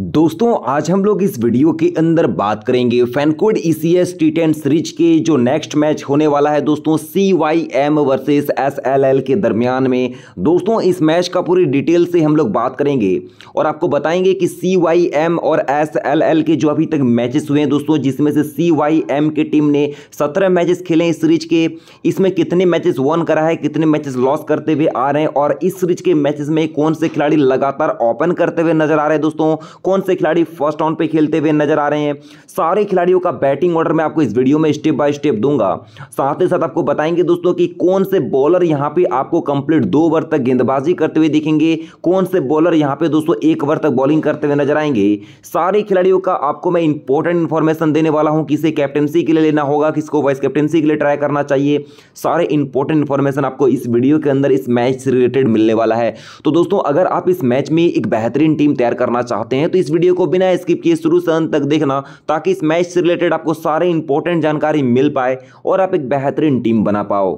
दोस्तों आज हम लोग इस वीडियो के अंदर बात करेंगे FanCode ECS T ten series के जो नेक्स्ट मैच होने वाला है दोस्तों C Y M versus S L L के दरमियान में दोस्तों इस मैच का पूरी डिटेल से हम लोग बात करेंगे और आपको बताएंगे कि सी वाई एम और एस एल एल के जो अभी तक मैचेस हुए हैं दोस्तों जिसमें से सी वाई एम की टीम ने सत्रह मैचेस खेले इस सीरीज के इसमें कितने मैचेस वन करा है कितने मैचेस लॉस करते हुए आ रहे हैं और इस सीरीज के मैचेस में कौन से खिलाड़ी लगातार ओपन करते हुए नजर आ रहे हैं दोस्तों कौन से खिलाड़ी फर्स्ट राउंड पे खेलते हुए नजर आ रहे हैं सारे खिलाड़ियों का बैटिंग ऑर्डर मैं आपको इस वीडियो में स्टेप बाय स्टेप दूंगा साथ ही साथ आपको बताएंगे दोस्तों कि कौन से बॉलर यहाँ पे आपको कंप्लीट दो ओवर तक गेंदबाजी करते हुए दिखेंगे कौन से बॉलर यहाँ पे दोस्तों एक ओवर तक बॉलिंग करते हुए नजर आएंगे सारे खिलाड़ियों का आपको मैं इंपॉर्टेंट इन्फॉर्मेशन देने वाला हूँ किसे कैप्टनसी के लिए लेना होगा किसको वाइस कैप्टनसी के लिए ट्राई करना चाहिए सारे इंपॉर्टेंट इन्फॉर्मेशन आपको इस वीडियो के अंदर इस मैच से रिलेटेड मिलने वाला है तो दोस्तों अगर आप इस मैच में एक बेहतरीन टीम तैयार करना चाहते हैं तो इस वीडियो को बिना स्किप किए शुरू से अंत तक देखना ताकि इस मैच से रिलेटेड आपको सारे इंपॉर्टेंट जानकारी मिल पाए और आप एक बेहतरीन टीम बना पाओ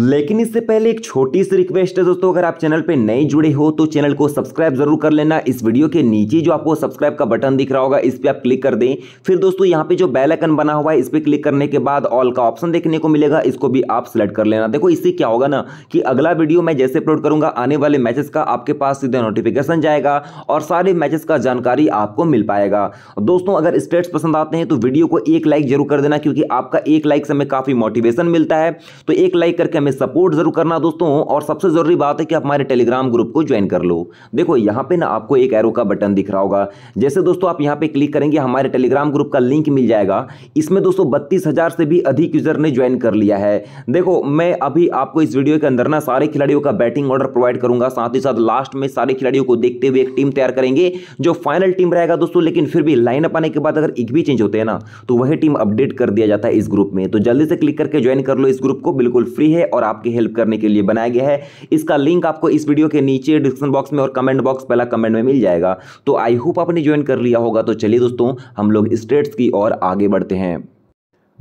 लेकिन इससे पहले एक छोटी सी रिक्वेस्ट है दोस्तों अगर आप चैनल पे नए जुड़े हो तो चैनल को सब्सक्राइब जरूर कर लेना इस वीडियो के नीचे जो आपको सब्सक्राइब का बटन दिख रहा होगा इस पर आप क्लिक कर दें फिर दोस्तों यहाँ पे जो बेल आइकन बना हुआ है इस पर क्लिक करने के बाद ऑल का ऑप्शन देखने को मिलेगा इसको भी आप सिलेक्ट कर लेना देखो इससे क्या होगा ना कि अगला वीडियो मैं जैसे अपलोड करूंगा आने वाले मैचेस का आपके पास सीधा नोटिफिकेशन जाएगा और सारे मैचेस का जानकारी आपको मिल पाएगा दोस्तों अगर स्टेट्स पसंद आते हैं तो वीडियो को एक लाइक जरूर कर देना क्योंकि आपका एक लाइक से हमें काफी मोटिवेशन मिलता है तो एक लाइक करके हमें सपोर्ट जरूर करना दोस्तों और सबसे ज़रूरी बात है कि आप हमारे टेलीग्राम ग्रुप को ज्वाइन कर लो देखो यहाँ पे ना आपको एक एरो का बटन दिख रहा होगा जैसे दोस्तों आप यहाँ पे क्लिक करेंगे हमारे टेलीग्राम ग्रुप का लिंक मिल जाएगा इसमें दोस्तों बत्तीस से भी अधिक यूज़र ने ज्वाइन कर लिया है देखो मैं अभी आपको इस वीडियो के अंदर ना सारे खिलाड़ियों का बैटिंग ऑर्डर प्रोवाइड करूंगा साथ ही साथ लास्ट में सारे खिलाड़ियों को देखते हुए एक टीम तैयार करेंगे जो फाइनल टीम रहेगा दोस्तों लेकिन फिर भी लाइनअप आने के बाद अगर एक भी चेंज होते हैं ना तो वही टीम अपडेट कर दिया जाता है इस ग्रुप में तो जल्दी से क्लिक करके ज्वाइन कर लो इस ग्रुप को बिल्कुल फ्री है और आपकी हेल्प करने के लिए बनाया गया है इसका लिंक आपको इस वीडियो के नीचे डिस्क्रिप्शन बॉक्स में और कमेंट बॉक्स पहला कमेंट में मिल जाएगा तो आई होप आपने ज्वाइन कर लिया होगा तो चलिए दोस्तों हम लोग स्टेट्स की ओर आगे बढ़ते हैं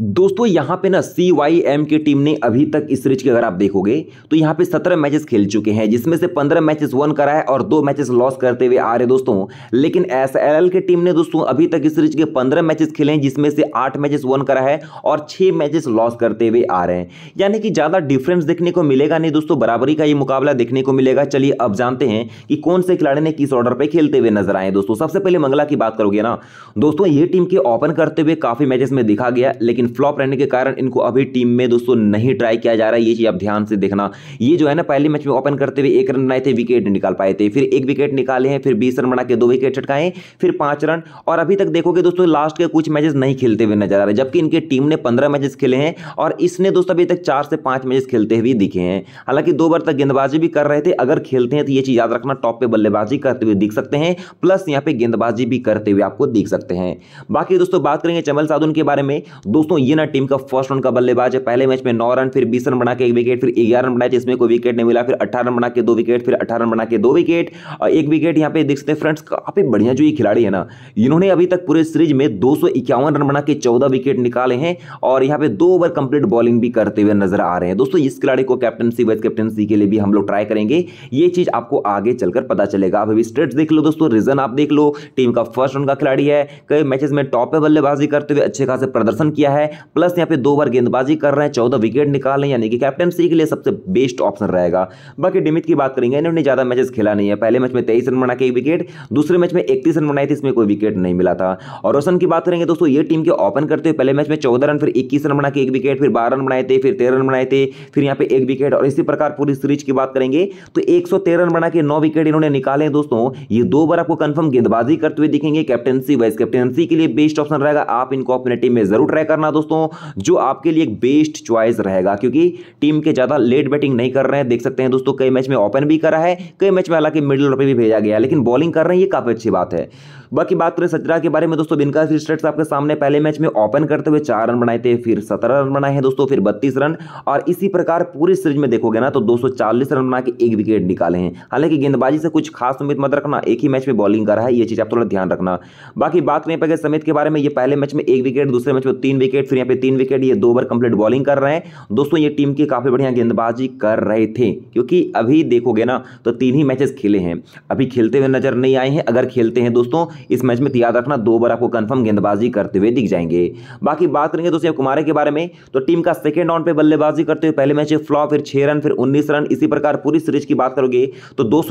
दोस्तों यहां पे ना सी वाई एम की टीम ने अभी तक इस सीरीज के अगर आप देखोगे तो यहां पे सत्रह मैचेस खेल चुके हैं जिसमें से पंद्रह मैचेस वन करा है और दो मैचेस लॉस करते हुए आ रहे दोस्तों लेकिन एस एल एल की टीम ने दोस्तों अभी तक इस रिच के पंद्रह मैचेस खेले हैं जिसमें से आठ मैचेस वन करा है और छह मैचेस लॉस करते हुए आ रहे हैं यानी कि ज्यादा डिफरेंस देखने को मिलेगा नहीं दोस्तों बराबरी का ये मुकाबला देखने को मिलेगा चलिए अब जानते हैं कि कौन से खिलाड़ी ने किस ऑर्डर पर खेलते हुए नजर आए दोस्तों सबसे पहले मंगला की बात करोगे ना दोस्तों ये टीम के ओपन करते हुए काफी मैचेस में दिखा गया लेकिन लेकिन फ्लॉप रहने के कारण इनको अभी टीम में दोस्तों नहीं ट्राई किया जा रहा है ये चीज़ आप ध्यान से देखना ये जो है ना पहले मैच में ओपन करते हुए एक रन बनाए थे विकेट निकाल पाए थे फिर एक विकेट निकाले हैं फिर बीस रन बना के दो विकेट छटकाए फिर पाँच रन और अभी तक देखोगे दोस्तों लास्ट के कुछ मैचेस नहीं खेलते हुए नजर आ रहे जबकि इनके टीम ने पंद्रह मैचेस खेले हैं और इसने दोस्तों अभी तक चार से पाँच मैचेस खेलते हुए दिखे हैं हालांकि दो बार तक गेंदबाजी भी कर रहे थे अगर खेलते हैं तो ये चीज़ याद रखना टॉप पे बल्लेबाजी करते हुए दिख सकते हैं प्लस यहाँ पे गेंदबाजी भी करते हुए आपको दिख सकते हैं बाकी दोस्तों बात करेंगे चमल साधुन के बारे में दोस्तों दोस्तों ये ना टीम का फर्स्ट रन का बल्लेबाज है पहले मैच में नौ रन फिर बीस रन बना के एक विकेट फिर ग्यारह रन बनाए जिसमें कोई विकेट नहीं मिला फिर अठारह रन बना के दो विकेट फिर अठारह रन बना के दो विकेट और एक विकेट यहाँ पे देख सकते हैं फ्रेंड्स काफी बढ़िया जो ये खिलाड़ी है ना इन्होंने अभी तक पूरे सीरीज में दो रन बना के चौदह विकेट निकाले हैं और यहाँ पे दो ओवर कंप्लीट बॉलिंग भी करते हुए नजर आ रहे हैं दोस्तों इस खिलाड़ी को कैप्टनसी वाइस कैप्टनसी के लिए भी हम लोग ट्राई करेंगे ये चीज आपको आगे चलकर पता चलेगा आप अभी स्टेट देख लो दोस्तों रीजन आप देख लो टीम का फर्स्ट रन का खिलाड़ी है कई मैचेस में टॉप पे बल्लेबाजी करते हुए अच्छे खासे प्रदर्शन किया है है प्लस यहाँ पे दो बार गेंदबाजी कर रहे हैं चौदह विकेट निकाल रहे हैं यानी कि कैप्टनसी के लिए सबसे बेस्ट ऑप्शन रहेगा बाकी डिमित की बात करेंगे इन्होंने ज़्यादा मैचेस खेला नहीं है पहले मैच में तेईस रन बना के एक विकेट दूसरे मैच में इकतीस रन बनाए थे इसमें कोई विकेट नहीं मिला था और रोशन की बात करेंगे दोस्तों ये टीम के ओपन करते हुए पहले मैच में चौदह रन फिर इक्कीस रन बना के एक विकेट फिर बारह रन बनाए थे फिर तेरह रन बनाए थे फिर यहाँ पे एक विकेट और इसी प्रकार पूरी सीरीज की बात करेंगे तो एक रन बना के नौ विकेट इन्होंने निकाले दोस्तों ये दो बार आपको कंफर्म गेंदबाजी करते हुए दिखेंगे कैप्टनसी वाइस कैप्टनसी के लिए बेस्ट ऑप्शन रहेगा आप इनको अपने टीम में जरूर ट्राई करना करना दोस्तों जो आपके लिए एक बेस्ट चॉइस रहेगा क्योंकि टीम के ज़्यादा लेट बैटिंग नहीं कर रहे हैं देख सकते हैं दोस्तों कई मैच में ओपन भी करा है कई मैच में हालांकि मिडिल ऑर्डर भी भेजा गया लेकिन बॉलिंग कर रहे हैं ये काफ़ी अच्छी बात है बाकी बात करें सचरा के बारे में दोस्तों बिनका स्टेट्स आपके सामने पहले मैच में ओपन करते हुए चार रन बनाए थे फिर सत्रह रन बनाए हैं दोस्तों फिर बत्तीस रन और इसी प्रकार पूरी सीरीज में देखोगे ना तो दो रन बना के एक विकेट निकाले हैं हालांकि गेंदबाजी से कुछ खास उम्मीद मत रखना एक ही मैच में बॉलिंग कर रहा है ये चीज़ आप थोड़ा ध्यान रखना बाकी बात करें पैकेज समेत के बारे में ये पहले मैच में एक विकेट दूसरे मैच में तीन विकेट विकेट फिर यहाँ पे तीन विकेट ये दो ओवर कंप्लीट बॉलिंग कर रहे हैं दोस्तों ये टीम की काफ़ी बढ़िया गेंदबाजी कर रहे थे क्योंकि अभी देखोगे ना तो तीन ही मैचेस खेले हैं अभी खेलते हुए नजर नहीं आए हैं अगर खेलते हैं दोस्तों इस मैच में तो याद रखना दो ओवर आपको कन्फर्म गेंदबाजी करते हुए दिख जाएंगे बाकी बात करेंगे दोस्तों कुमारे के बारे में तो टीम का सेकेंड राउंड पर बल्लेबाजी करते हुए पहले मैच फ्लॉप फिर छह रन फिर उन्नीस रन इसी प्रकार पूरी सीरीज की बात करोगे तो दो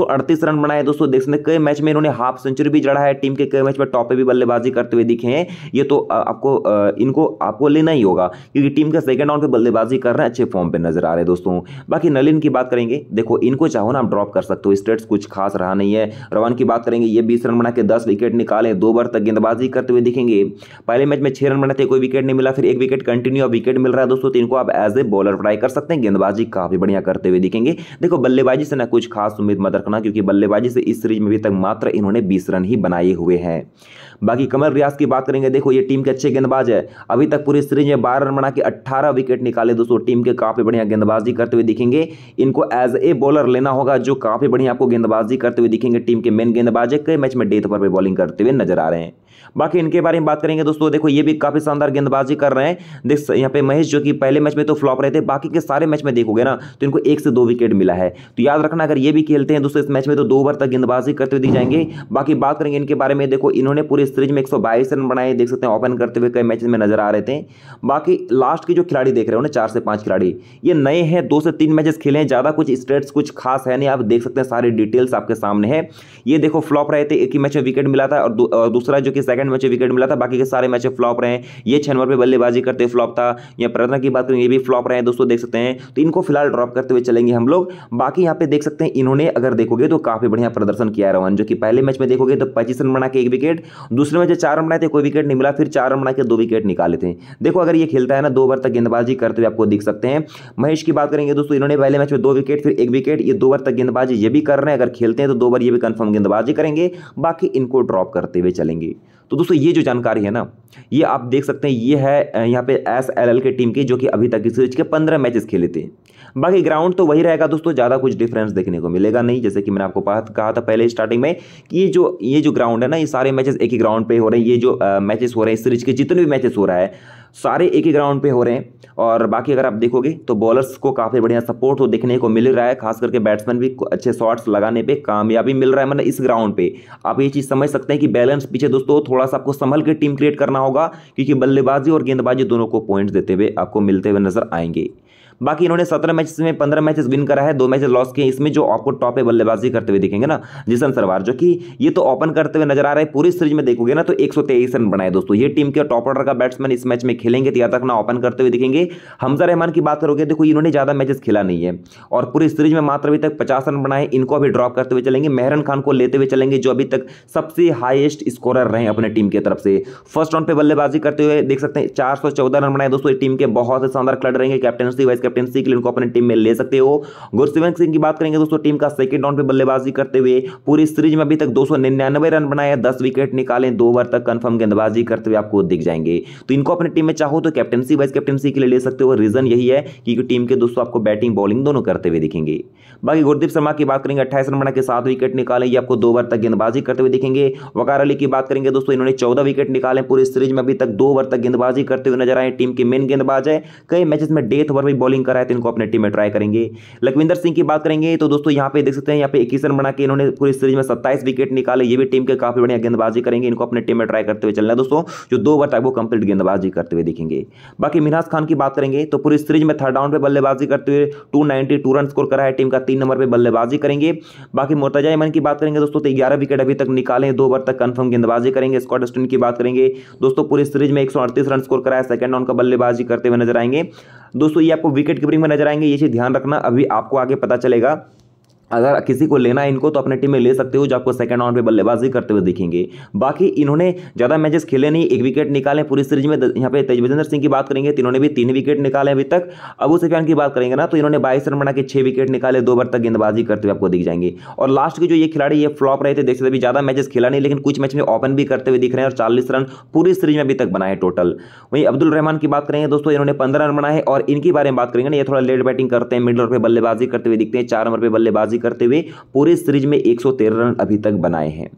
रन बनाए दोस्तों देख सकते कई मैच में इन्होंने हाफ सेंचुरी भी जड़ा है टीम के कई मैच में टॉप पर भी बल्लेबाजी करते हुए दिखे हैं ये तो आपको इनको आप आपको लेना ही होगा क्योंकि टीम का सेकंड राउंड पे बल्लेबाजी कर रहे हैं अच्छे फॉर्म पे नजर आ रहे हैं दोस्तों बाकी नलिन की बात करेंगे देखो इनको चाहो ना आप ड्रॉप कर सकते हो स्टेट्स कुछ खास रहा नहीं है रवान की बात करेंगे ये बीस रन बना के दस विकेट निकाले दो बार तक गेंदबाजी करते हुए दिखेंगे पहले मैच में छह रन बनाते कोई विकेट नहीं मिला फिर एक विकेट कंटिन्यू और विकेट मिल रहा है दोस्तों तो इनको आप एज ए बॉलर ट्राई कर सकते हैं गेंदबाजी काफी बढ़िया करते हुए दिखेंगे देखो बल्लेबाजी से ना कुछ खास उम्मीद मत रखना क्योंकि बल्लेबाजी से इस सीरीज में अभी तक मात्र इन्होंने बीस रन ही बनाए हुए हैं बाकी कमर रियाज की बात करेंगे देखो ये टीम के अच्छे गेंदबाज है अभी तक पूरी सीरीज में बारह रन बना के अट्ठारह विकेट निकाले दोस्तों टीम के काफी बढ़िया गेंदबाजी करते हुए दिखेंगे इनको एज ए बॉलर लेना होगा जो काफी बढ़िया आपको गेंदबाजी करते हुए दिखेंगे टीम के मेन गेंदबाज कई मैच में डेथ पर बॉलिंग करते हुए नजर आ रहे हैं बाकी इनके बारे में बात करेंगे दोस्तों देखो ये भी काफी शानदार गेंदबाजी कर रहे हैं देख यहाँ पे महेश जो कि पहले मैच में तो फ्लॉप रहे थे बाकी के सारे मैच में देखोगे ना तो इनको एक से दो विकेट मिला है तो याद रखना अगर ये भी खेलते हैं दोस्तों इस मैच में तो दो ओवर तक गेंदबाजी करते हुए दिख जाएंगे बाकी बात करेंगे इनके बारे में देखो इन्होंने पूरे सीरीज में एक रन बनाए देख सकते हैं ओपन करते हुए कई मैच में नजर आ रहे थे हैं बाकी लास्ट के जो खिलाड़ी देख रहे हो ना चार से पाँच खिलाड़ी ये नए हैं दो से तीन मैचेस खेले हैं ज़्यादा कुछ स्टेट्स कुछ खास है नहीं आप देख सकते हैं सारे डिटेल्स आपके सामने हैं ये देखो फ्लॉप रहे थे एक ही मैच में विकेट मिला था और, दू, और दूसरा जो कि सेकंड मैच में विकेट मिला था बाकी के सारे मैच फ्लॉप रहे हैं ये छह नंबर पर बल्लेबाजी करते हुए फ्लॉप था या प्रार्थना की बात करें ये भी फ्लॉप रहे हैं दोस्तों देख सकते हैं तो इनको फिलहाल ड्रॉप करते हुए चलेंगे हम लोग बाकी यहाँ पे देख सकते हैं इन्होंने अगर देखोगे तो काफ़ी बढ़िया प्रदर्शन किया है रोहन जो कि पहले मैच में देखोगे तो पच्चीस रन बना के एक विकेट दूसरे मैच में चार रन बनाए थे कोई विकेट नहीं मिला फिर चार रन बना के दो विकेट निकाले थे देखो अगर ये खेलता है ना दो ओवर तक गेंदबाजी करते हुए आपको दिख सकते हैं महेश की बात करेंगे दोस्तों इन्होंने पहले मैच में दो विकेट फिर एक विकेट ये दो ओवर तक गेंदबाजी ये भी कर रहे हैं अगर खेलते हैं तो दो ओवर ये भी कन्फर्म गेंदबाजी करेंगे बाकी इनको ड्रॉप करते हुए चलेंगे तो दोस्तों ये जो जानकारी है ना ये आप देख सकते हैं ये है यहाँ पे एस एल एल के टीम की जो कि अभी तक इस सीरीज के पंद्रह मैचेस खेले थे बाकी ग्राउंड तो वही रहेगा दोस्तों ज़्यादा कुछ डिफरेंस देखने को मिलेगा नहीं जैसे कि मैंने आपको कहा था पहले स्टार्टिंग में कि ये जो ये जो ग्राउंड है ना ये सारे मैचेस एक ही ग्राउंड पे हो रहे हैं ये जो मैचेस हो रहे हैं इस सीरीज के जितने भी मैचेस हो रहा है सारे एक ही ग्राउंड पे हो रहे हैं और बाकी अगर आप देखोगे तो बॉलर्स को काफ़ी बढ़िया सपोर्ट तो देखने को मिल रहा है खास करके बैट्समैन भी अच्छे शॉट्स लगाने पे कामयाबी मिल रहा है मतलब इस ग्राउंड पे आप ये चीज़ समझ सकते हैं कि बैलेंस पीछे दोस्तों थोड़ा सा आपको संभल के टीम क्रिएट करना होगा क्योंकि बल्लेबाजी और गेंदबाजी दोनों को पॉइंट्स देते हुए आपको मिलते हुए नजर आएंगे बाकी इन्होंने सत्रह मैच में पंद्रह मैच विन करा है दो मैच लॉस किए इसमें जो आपको टॉप पे बल्लेबाजी करते हुए दिखेंगे ना जिसन सरवार जो कि ये तो ओपन करते हुए नजर आ रहे हैं पूरी सीरीज में देखोगे ना तो एक रन बनाए दोस्तों ये टीम के टॉप ऑर्डर का बैट्समैन इस मैच में खेलेंगे तो तक ना ओपन करते हुए दिखेंगे हमजा रहमान की बात करोगे देखो इन्होंने ज़्यादा मैचेस खेला नहीं है और पूरी सीरीज में मात्र अभी तक पचास रन बनाए इनको अभी ड्रॉप करते हुए चलेंगे मेहरन खान को लेते हुए चलेंगे जो अभी तक सबसे हाईएस्ट स्कोरर रहे अपने टीम की तरफ से फर्स्ट राउंड पे बल्लेबाजी करते हुए देख सकते हैं चार रन बनाए दोस्तों टीम के बहुत शानदार क्लड रहेंगे कैप्टनसी वाइस कैप्टनसी के लिए उनको अपनी टीम में ले सकते हो गुरसिवंत सिंह की बात करेंगे दोस्तों टीम का सेकंड राउंड पे बल्लेबाजी करते हुए पूरी सीरीज में अभी तक दो रन बनाए दस विकेट निकाले दो ओवर तक कन्फर्म गेंदबाजी करते हुए आपको दिख जाएंगे तो इनको अपनी टीम में चाहो तो कैप्टनसी वाइस कैप्टनसी के लिए ले सकते हो रीजन यही है क्योंकि टीम के दोस्तों आपको बैटिंग बॉलिंग दोनों करते हुए दिखेंगे बाकी गुरदीप शर्मा की बात करेंगे अट्ठाईस रन बना के सात विकेट निकाले आपको दो ओवर तक गेंदबाजी करते हुए दिखेंगे वकार अली की बात करेंगे दोस्तों इन्होंने चौदह विकेट निकाले पूरी सीरीज में अभी तक दो ओवर तक गेंदबाजी करते हुए नजर आए टीम के मेन गेंदबाज है कई मैचेस में डेथ ओवर भी बॉलिंग बॉलिंग करा है तो इनको अपने टीम में ट्राई करेंगे लखविंदर सिंह की बात करेंगे तो दोस्तों यहाँ पे देख सकते हैं यहाँ पे इक्कीस रन बना के इन्होंने पूरी सीरीज में सत्ताईस विकेट निकाले ये भी टीम के काफी बढ़िया गेंदबाजी करेंगे इनको अपने टीम में ट्राई करते हुए चलना दोस्तों जो दो ओवर तक वो कंप्लीट गेंदबाजी करते हुए दिखेंगे बाकी मिनाज खान की बात करेंगे तो पूरी सीरीज में थर्ड राउंड पर बल्लेबाजी करते हुए two ninety two run score करा है टीम का तीन नंबर पर बल्लेबाजी करेंगे बाकी मोर्तजा इमन की बात करेंगे दोस्तों तो ग्यारह विकेट अभी तक निकाले दो ओवर तक कंफर्म गेंदबाजी करेंगे स्कॉट स्टून की बात करेंगे दोस्तों पूरी सीरीज में एक रन स्कोर कराया सेकंड राउंड का बल्लेबाजी करते हुए नजर आएंगे दोस्तों ये आपको विकेट कीपिंग में नजर आएंगे ये चीज ध्यान रखना अभी आपको आगे पता चलेगा अगर किसी को लेना है इनको तो अपने टीम में ले सकते हो जो आपको सेकंड राउंड पे बल्लेबाजी करते हुए दिखेंगे बाकी इन्होंने ज़्यादा मैचेस खेले नहीं एक विकेट निकाले पूरी सीरीज में यहाँ पे तेजविंदर सिंह की बात करेंगे तो इन्होंने भी तीन विकेट निकाले अभी तक अबू सफियान की बात करेंगे ना तो इन्होंने बाईस रन बना के छः विकेट निकाले दो बार तक गेंदबाजी करते हुए आपको दिख जाएंगे और लास्ट के जो ये खिलाड़ी ये फ्लॉप रहे थे देख सकते अभी ज़्यादा मैचेस खेला नहीं लेकिन कुछ मैच में ओपन भी करते हुए दिख रहे हैं और चालीस रन पूरी सीरीज में अभी तक बनाए टोटल वहीं अब्दुल रहमान की बात करेंगे दोस्तों इन्होंने पंद्रह रन बनाए और इनके बारे में बात करेंगे ना ये थोड़ा लेट बैटिंग करते हैं मिडिल ओवर पर बल्लेबाजी करते हुए दिखते हैं चार ओवर पर बल्लेबाजी बल्लेबाजी करते हुए पूरे सीरीज में एक रन अभी तक बनाए हैं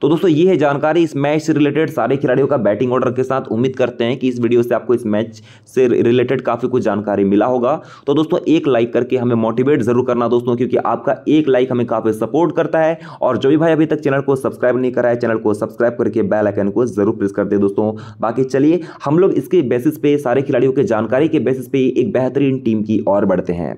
तो दोस्तों ये है जानकारी इस मैच से रिलेटेड सारे खिलाड़ियों का बैटिंग ऑर्डर के साथ उम्मीद करते हैं कि इस वीडियो से आपको इस मैच से रिलेटेड काफ़ी कुछ जानकारी मिला होगा तो दोस्तों एक लाइक करके हमें मोटिवेट जरूर करना दोस्तों क्योंकि आपका एक लाइक हमें काफ़ी सपोर्ट करता है और जो भी भाई अभी तक चैनल को सब्सक्राइब नहीं करा है चैनल को सब्सक्राइब करके बेल आइकन को जरूर प्रेस कर दे दोस्तों बाकी चलिए हम लोग इसके बेसिस पे सारे खिलाड़ियों के जानकारी के बेसिस पे एक बेहतरीन टीम की और बढ़ते हैं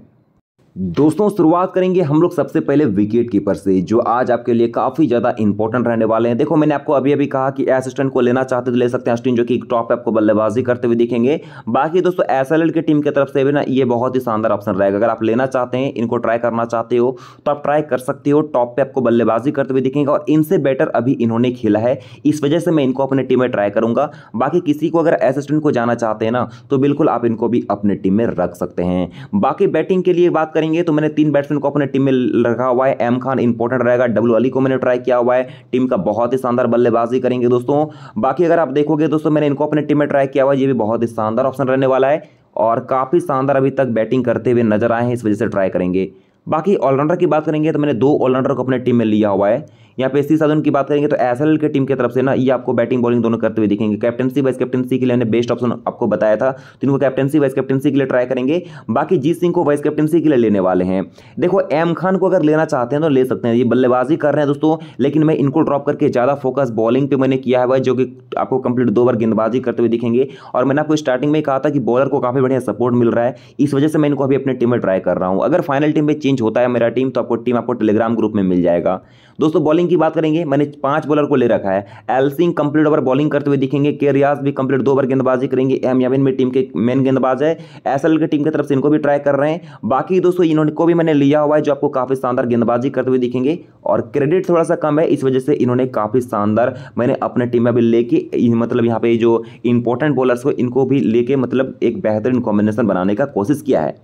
दोस्तों शुरुआत करेंगे हम लोग सबसे पहले विकेट कीपर से जो आज आपके लिए काफ़ी ज़्यादा इंपॉर्टेंट रहने वाले हैं देखो मैंने आपको अभी अभी कहा कि असिस्टेंट को लेना चाहते तो ले सकते हैं अस्टिन जो कि टॉप आपको बल्लेबाजी करते हुए दिखेंगे बाकी दोस्तों एस की टीम की तरफ से भी ना ये बहुत ही शानदार ऑप्शन रहेगा अगर आप लेना चाहते हैं इनको ट्राई करना चाहते हो तो आप ट्राई कर सकते हो टॉप पे आपको बल्लेबाजी करते हुए दिखेंगे और इनसे बेटर अभी इन्होंने खेला है इस वजह से मैं इनको अपनी टीम में ट्राई करूंगा बाकी किसी को अगर असिस्टेंट को जाना चाहते हैं ना तो बिल्कुल आप इनको भी अपनी टीम में रख सकते हैं बाकी बैटिंग के लिए बात करेंगे तो मैंने तीन बैट्समैन को अपने टीम में रखा हुआ है एम खान इंपॉर्टेंट रहेगा डब्ल्यू अली को मैंने ट्राई किया हुआ है टीम का बहुत ही शानदार बल्लेबाजी करेंगे दोस्तों बाकी अगर आप देखोगे दोस्तों मैंने इनको अपने टीम में ट्राई किया हुआ है ये भी बहुत ही शानदार ऑप्शन रहने वाला है और काफ़ी शानदार अभी तक बैटिंग करते हुए नजर आए हैं इस वजह से ट्राई करेंगे बाकी ऑलराउंडर की बात करेंगे तो मैंने दो ऑलराउंडर को अपने टीम में लिया हुआ है यहाँ पे इसी साधन की बात करेंगे तो एस के टीम की तरफ से ना ये आपको बैटिंग बॉलिंग दोनों करते हुए दिखेंगे कैप्टनसी वाइस कैप्टनसी के लिए हमने बेस्ट ऑप्शन आपको बताया था तो इनको कैप्टनसी वाइस कैप्टनसी के लिए ट्राई करेंगे बाकी जीत सिंह को वाइस कैप्टनसी के लिए लेने वाले हैं देखो एम खान को अगर लेना चाहते हैं तो ले सकते हैं ये बल्लेबाजी कर रहे हैं दोस्तों लेकिन मैं इनको ड्रॉप करके ज़्यादा फोकस बॉलिंग पर मैंने किया हुआ है जो कि आपको कंप्लीट दो बार गेंदबाजी करते हुए दिखेंगे और मैंने आपको स्टार्टिंग में कहा था कि बॉलर को काफ़ी बढ़िया सपोर्ट मिल रहा है इस वजह से मैं इनको अभी अपने टीम में ट्राई कर रहा हूँ अगर फाइनल टीम में चेंज होता है मेरा टीम तो आपको टीम आपको टेलीग्राम ग्रुप में मिल जाएगा दोस्तों बॉलिंग की बात करेंगे मैंने पांच बॉलर को ले रखा है एलसिंग कंप्लीट ओवर बॉलिंग करते हुए दिखेंगे के रियाज भी कंप्लीट दो ओवर गेंदबाजी करेंगे एम यामिन भी टीम के मेन गेंदबाज है एस की टीम की तरफ से इनको भी ट्राई कर रहे हैं बाकी दोस्तों इन्होंने को भी मैंने लिया हुआ है जो आपको काफ़ी शानदार गेंदबाजी करते हुए दिखेंगे और क्रेडिट थोड़ा सा कम है इस वजह से इन्होंने काफ़ी शानदार मैंने अपने टीम में भी लेके मतलब यहाँ पे जो इंपॉर्टेंट बॉलर्स को इनको भी लेके मतलब एक बेहतरीन कॉम्बिनेशन बनाने का कोशिश किया है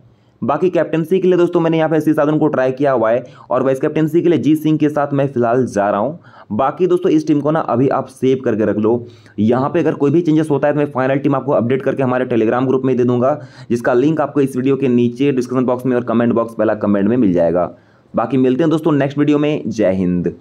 बाकी कैप्टनसी के लिए दोस्तों मैंने यहाँ पे एस साधन को ट्राई किया हुआ है और वाइस कैप्टनसी के लिए जीत सिंह के साथ मैं फिलहाल जा रहा हूँ बाकी दोस्तों इस टीम को ना अभी आप सेव करके रख लो यहाँ पे अगर कोई भी चेंजेस होता है तो मैं फाइनल टीम आपको अपडेट करके हमारे टेलीग्राम ग्रुप में दे दूंगा जिसका लिंक आपको इस वीडियो के नीचे डिस्क्रिप्शन बॉक्स में और कमेंट बॉक्स पहला कमेंट में मिल जाएगा बाकी मिलते हैं दोस्तों नेक्स्ट वीडियो में जय हिंद